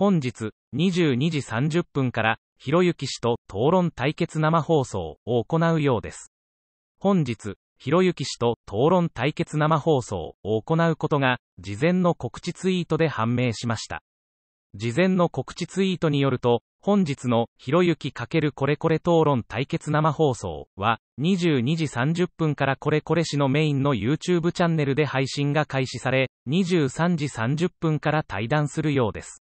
本日22時30分から、ひろゆき氏と討論対決生放送を行うようです。本日、ひろゆき氏と討論対決生放送を行うことが、事前の告知ツイートで判明しました。事前の告知ツイートによると、本日のひろゆき×これこれ討論対決生放送は、22時30分からこれこれ氏のメインの YouTube チャンネルで配信が開始され、23時30分から対談するようです。